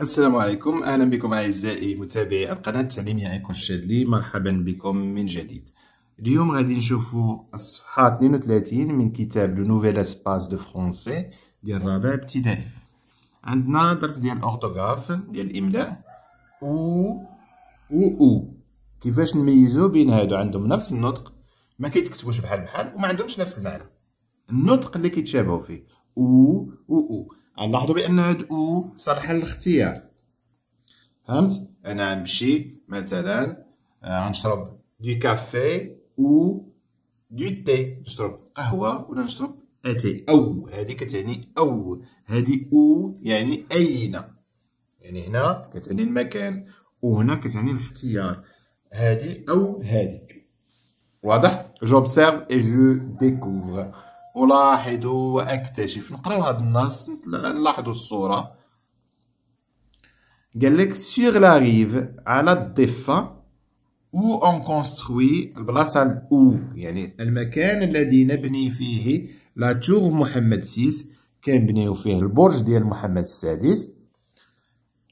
السلام عليكم اهلا بكم اعزائي متابعي القناه التعليميه ايكون شادلي مرحبا بكم من جديد اليوم غادي نشوفوا الصفحه 32 من كتاب لو نوفيل اسباس دو فرونسي ديال الرابع ابتدائي عندنا درس ديال الاورتوغراف ديال الاملاء او او او كيفاش نميزو بين هادو عندهم نفس النطق ما كيتكتبوش بحال بحال وما عندهمش نفس المعنى النطق اللي كيتشابهوا فيه او او او نلاحظوا بان هاد او صالحه للاختيار فهمت انا نمشي مثلا آه، غنشرب دي كافي او دي تي نشرب قهوه ولا نشرب اتي او هذه كتعني او هذه او يعني اين يعني هنا كتعني المكان وهنا كتعني الاختيار هذه او هذه واضح جوبسيرف اي جو ديكوفر ألاحظ وأكتشف نقراو هاد النص نلاحظوا الصورة قال لك سيغ لا ريف على الضفة أو أون كونستروي البلاصة أو يعني المكان الذي نبني فيه لا تور محمد سيس كنبنيو فيه البرج ديال محمد السادس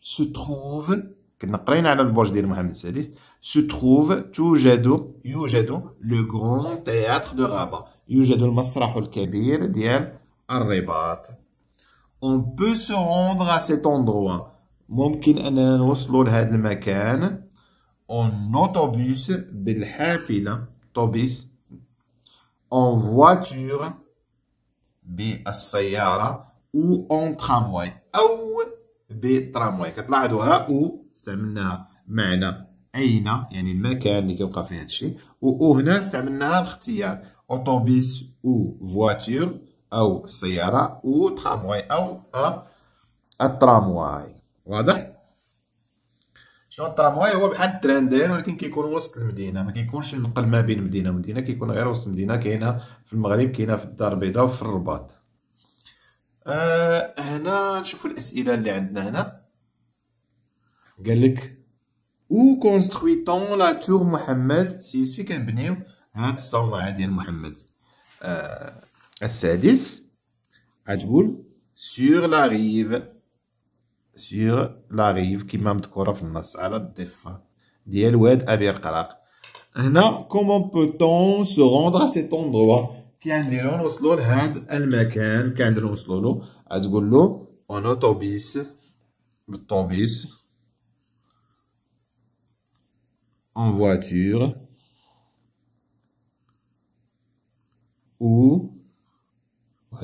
سو تخوف كنا قرينا على البرج ديال محمد السادس سو تخوف توجد يوجد لو غران تياتر دو رابا يوجد المسرح الكبير ديال الرباط on peut se rendre à cet endroit ممكن أننا نوصلوا لهذا المكان en autobus بالحافلة طوبيس en voiture بالسيارة او en tramway أو بالترامواي كتلاحظوها أو استعملناها معنى أين يعني المكان اللي كيوقع فيه هذا الشيء وهنا استعملناها الاختيار اوتوبيس او فواتور او سياره او ترامواي او الترامواي واضح شنو الترامواي هو بحال التران ولكن كيكون وسط المدينه ما كيكونش ينقل ما بين مدينه ومدينه كيكون غير وسط المدينه كاينه في المغرب كاينه في الدار البيضاء وفي الرباط آه هنا نشوفوا الاسئله اللي عندنا هنا قال لك او طون لا تور محمد سي سفي كنبنيو هاد الصومعة ديال محمد آه السادس غتقول سور لا ريف سور لا ريف كما مذكوره في النص على الضفه ديال واد ابي رقراق هنا كومون بوتون سو روندر سيت اوندروا كنديرو نوصلو لهاد المكان كنديرو نوصلو له غتقول له اون اوتوبيس بالطوبيس اون فواتور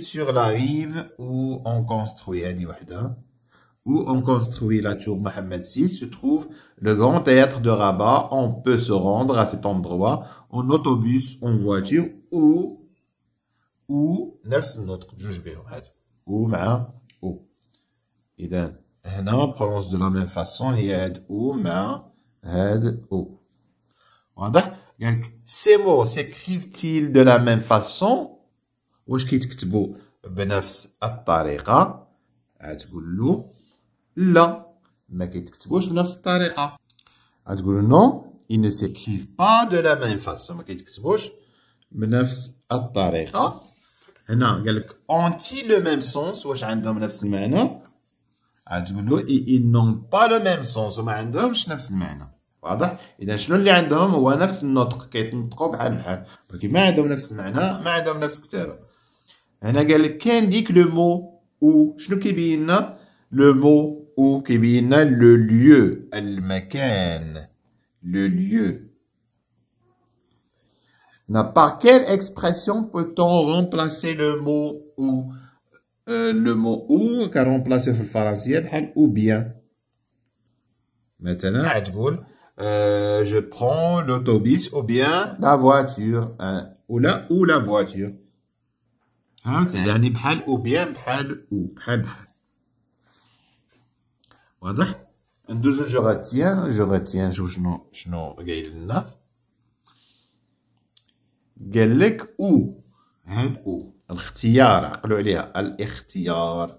sur la rive où on construit hein, où on construit la tour Mohammed VI se trouve le grand théâtre de Rabat. On peut se rendre à cet endroit en autobus, en voiture ou ou notre juge ou mais, ou. Et on prononce de la même façon y ou mais, ou. Voilà. Donc ces mots s'écrivent-ils de la même façon واش كيتكتبوا بنفس الطريقه غتقول له لا ما كيتكتبوش بنفس الطريقه غتقول له نو il ne s'écrivent pas de la même façon ما كيتكتبوش بنفس الطريقه هنا قال لك اونتي لو ميم سونس واش عندهم نفس المعنى غتقول له اي نون با لو ميم سونس وما عندهمش نفس المعنى واضح اذا شنو اللي عندهم هو نفس النطق كيتنطقوا بحال بحال ولكن ما عندهم نفس المعنى ما عندهم نفس الكتابه Un indique le mot ou le mot ou le lieu, le makan le lieu. Par quelle expression peut-on remplacer le mot ou euh, le mot ou car on place le français ou bien maintenant euh, je prends l'autobus ou bien la voiture hein. ou ou la voiture فهمت يعني بحال او بيان بحال او بحال بحال واضح ندوزو لجوغاتيان جوغاتيان شوف شنو شنو قايل لنا قال لك او هاد او الاختيار عقلوا عليها الاختيار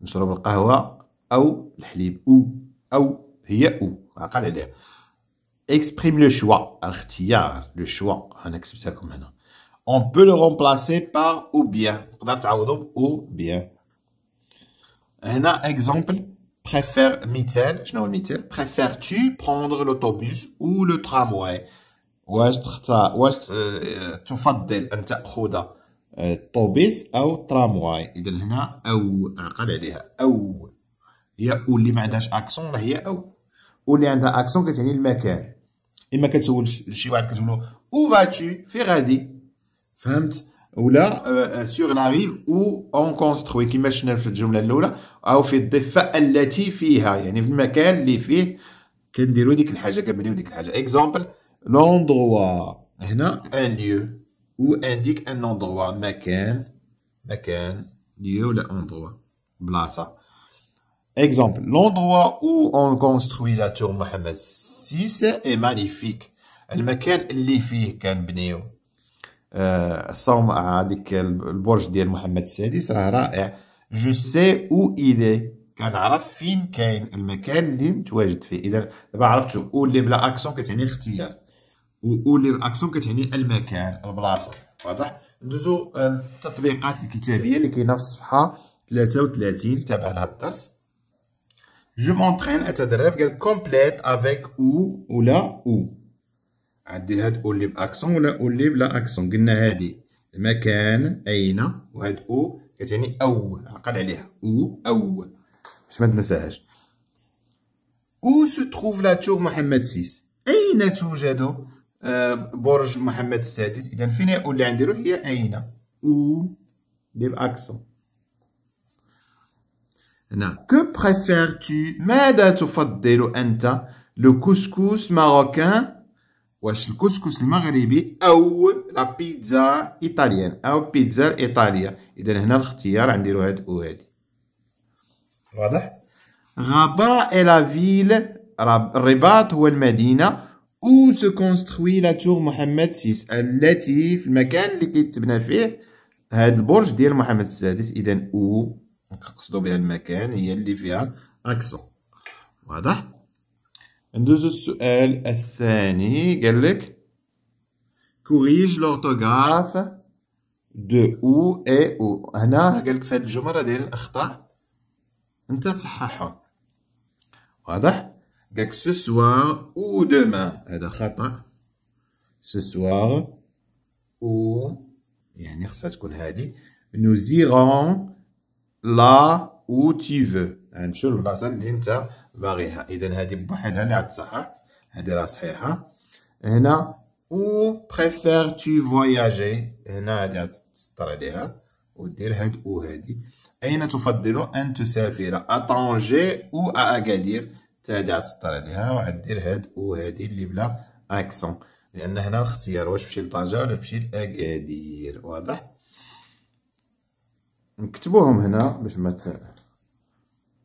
نشرب القهوه او الحليب او او هي او عقل عليها اكسبريم لو شوا اختيار لو شوا انا كتبتها لكم هنا on peut le remplacer par ou bien. Ou bien. Un exemple. Préfère Mitel, je n'ai pas préfères-tu prendre l'autobus ou le tramway Ou est-ce que euh, tu as un de euh, autobus ou tramway Il y a un autre ou Il y a un accent, il y a un Ou il y a un accent qui est le mec. Il y a un mec qui est un mec. Où vas-tu Fais radis. فهمت ولا سيغ لا ريف او اون كونستروي كيما شفنا في الجمله الاولى او في الضفه التي فيها يعني في المكان اللي فيه كنديروا ديك الحاجه كنبنيو ديك الحاجه اكزومبل لوندروا هنا ان ليو او انديك ان اوندروا مكان مكان ليو ولا اوندروا بلاصه اكزومبل لوندروا او اون كونستروي لا تور محمد 6 اي مانيفيك المكان اللي فيه كنبنيو الصوم هذيك البرج ديال محمد السادس راه رائع جو سي او ايلي كنعرف فين كاين المكان اللي متواجد فيه اذا دابا عرفتو او لي بلا اكسون كتعني الاختيار او لي اكسون كتعني المكان البلاصه واضح ندوزو التطبيقات الكتابيه اللي كاينه في الصفحه 33 تابع لهذا الدرس جو مونترين اتدرب قال كومبليت افيك او ولا او هاد او لي باكسون ولا او لي بلا اكسون قلنا هادي المكان اين وهاد او كتعني او عقل عليها او او باش ما تنساهاش او سو تروف لا تور محمد سيس اين توجد آه، برج محمد السادس اذا فين او اللي عندي روح هي اين او لي باكسون هنا كو بريفير تو ماذا تفضل انت لو كوسكوس ماروكان واش الكسكس المغربي او لا بيتزا ايطاليان او بيتزا ايطاليا اذا هنا الاختيار نديرو هاد او هادي واضح غابا اي لا فيل الرباط هو المدينه او سو كونستروي لا تور محمد السادس التي في المكان اللي كيتبنى فيه هاد البرج ديال محمد السادس اذا او نقصدو بها المكان هي اللي فيها اكسون واضح ندوزو السؤال الثاني قال لك كوريج لورتوغراف دو او اي او هنا قال لك في هذه الجمله ديال الاخطاء انت صححهم واضح قال لك سو او دوما هذا خطا سو او يعني خصها تكون هادي نو زيرون لا او تي فو نمشيو للبلاصه اللي انت باغيها اذا هذه بوحدها اللي عاد صححت هذه راه صحيحه هنا او بريفير تو فواياجي هنا هذه تسطر عليها ودير هاد او هادي اين تفضل ان تسافر اطونجي او اكادير تا هادي تسطر عليها وعاد دير هاد او هادي اللي بلا اكسون لان هنا الاختيار واش تمشي لطنجه ولا تمشي لاكادير واضح نكتبوهم هنا باش ما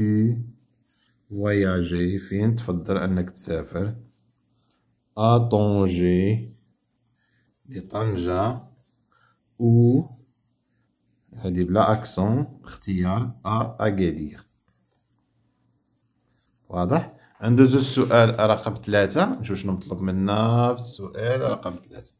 tu voyager فين تفضل انك تسافر ا طونجي لطنجة او هذه بلا اكسون اختيار ا Agadir واضح ندوزو السؤال رقم ثلاثة نشوف شنو مطلوب منا في السؤال رقم ثلاثة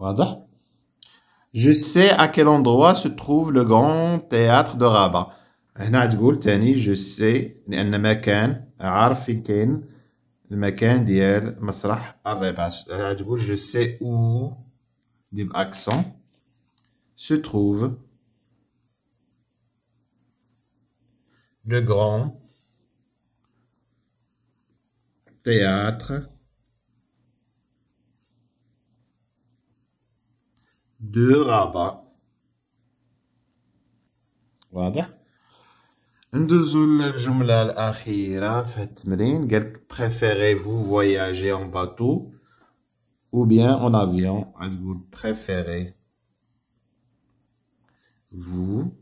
Voilà. Je sais à quel endroit se trouve le grand théâtre de Rabat. Nadgoul Tani, je sais un endroit. Je sais le lieu. Le théâtre de Rabat. Nadgoul, je sais où l'accent se trouve. Le grand théâtre. Deux rabats. Voilà. On va passer à la dernière phrase. Vous savez, préférez-vous voyager en bateau ou bien en avion? Est-ce vous préférez vous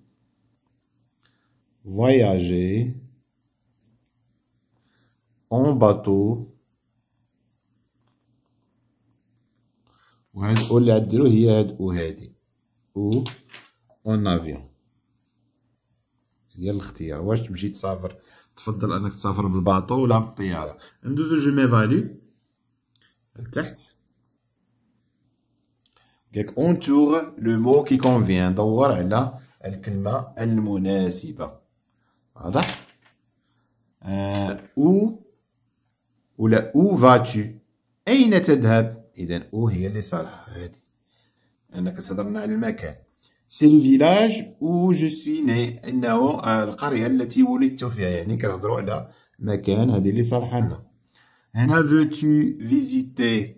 voyager en bateau? وهاد او اللي عدلو هي هاد او هادي او اون افيون هي الاختيار واش تمشي تسافر تفضل انك تسافر بالباطو ولا بالطياره ندوزو جو مي فالي لتحت قالك اونتور لو مو كي كونفيان دور على الكلمه المناسبه واضح آه او ولا او فاتو اين تذهب اذا او هي اللي صالحه هادي انا كتهضرنا على المكان سي لو فيلاج او جو سوي ني انه القريه التي ولدت فيها يعني كنهضروا على مكان هذه اللي صالحه لنا هنا فو تو فيزيتي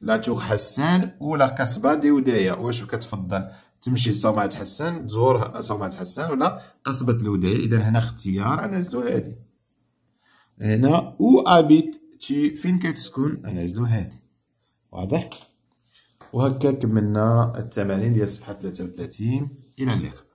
لا تور حسان ولا قصبه دي ودايه واش كتفضل تمشي لصومعة حسان تزور صومعة حسان ولا قصبة الوداية إذا هنا اختيار أنا نزلو هادي هنا أو أبيت تي فين كتسكن أنا نزلو هادي واضح وهكا كملنا التمارين ديال صفحه 33 الى اللقاء